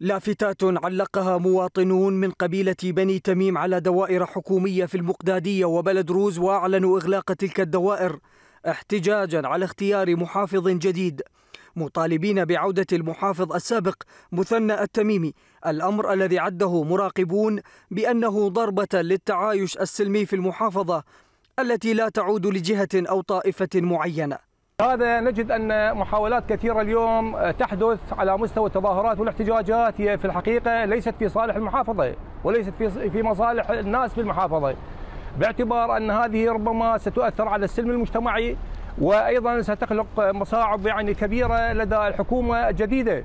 لافتات علقها مواطنون من قبيلة بني تميم على دوائر حكومية في المقدادية وبلد روز وأعلنوا إغلاق تلك الدوائر احتجاجا على اختيار محافظ جديد مطالبين بعودة المحافظ السابق مثنى التميمي الأمر الذي عده مراقبون بأنه ضربة للتعايش السلمي في المحافظة التي لا تعود لجهة أو طائفة معينة هذا نجد أن محاولات كثيرة اليوم آه، تحدث على مستوى التظاهرات والاحتجاجات هي في الحقيقة ليست في صالح المحافظة وليست في في مصالح الناس في المحافظة باعتبار أن هذه ربما ستؤثر على السلم المجتمعي وأيضا ستخلق مصاعب يعني كبيرة لدى الحكومة الجديدة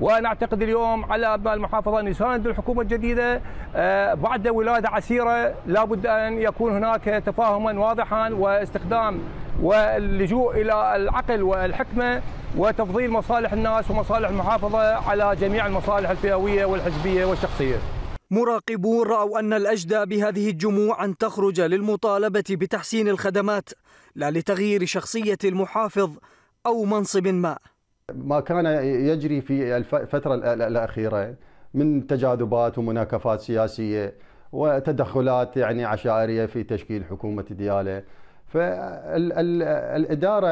وانا اعتقد اليوم على ابناء المحافظه ان يساندوا الحكومه الجديده آه، بعد ولاده عسيره لابد ان يكون هناك تفاهما واضحا واستخدام واللجوء إلى العقل والحكمة وتفضيل مصالح الناس ومصالح المحافظة على جميع المصالح الفئوية والحزبية والشخصية مراقبون رأوا أن الأجدى بهذه الجموع أن تخرج للمطالبة بتحسين الخدمات لا لتغيير شخصية المحافظ أو منصب ما ما كان يجري في الفترة الأخيرة من تجاذبات ومناكفات سياسية وتدخلات يعني عشائرية في تشكيل حكومة دياله فالإدارة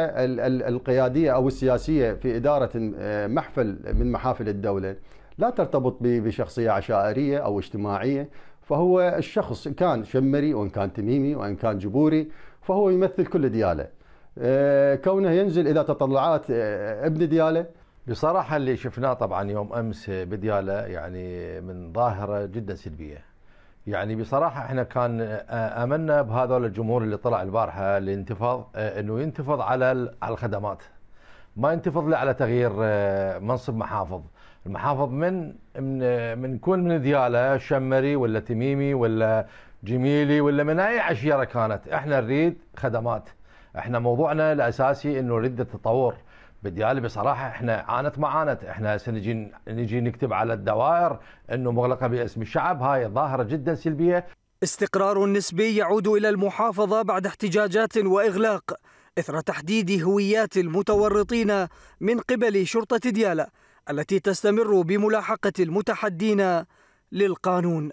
القيادية أو السياسية في إدارة آه، محفل من محافل الدولة لا ترتبط بشخصية عشائرية أو اجتماعية فهو الشخص إن كان شمري وإن كان تميمي وإن كان جبوري فهو يمثل كل ديالة آه، كونه ينزل إلى تطلعات آه، ابن ديالة بصراحة اللي شفناه طبعا يوم أمس بديالة يعني من ظاهرة جدا سلبية يعني بصراحه احنا كان املنا بهذول الجمهور اللي طلع البارحه الانتفاض انه ينتفض على على الخدمات ما ينتفض له على تغيير منصب محافظ المحافظ من من من كل من دياله شمري ولا تميمي ولا جميلي ولا من اي عشيره كانت احنا نريد خدمات احنا موضوعنا الاساسي انه نريد التطور بديالي بصراحه احنا عانت ما عانت احنا سنجي نجي نكتب على الدوائر انه مغلقه باسم الشعب هاي ظاهره جدا سلبيه استقرار نسبي يعود الى المحافظه بعد احتجاجات واغلاق اثر تحديد هويات المتورطين من قبل شرطه ديالا التي تستمر بملاحقه المتحدين للقانون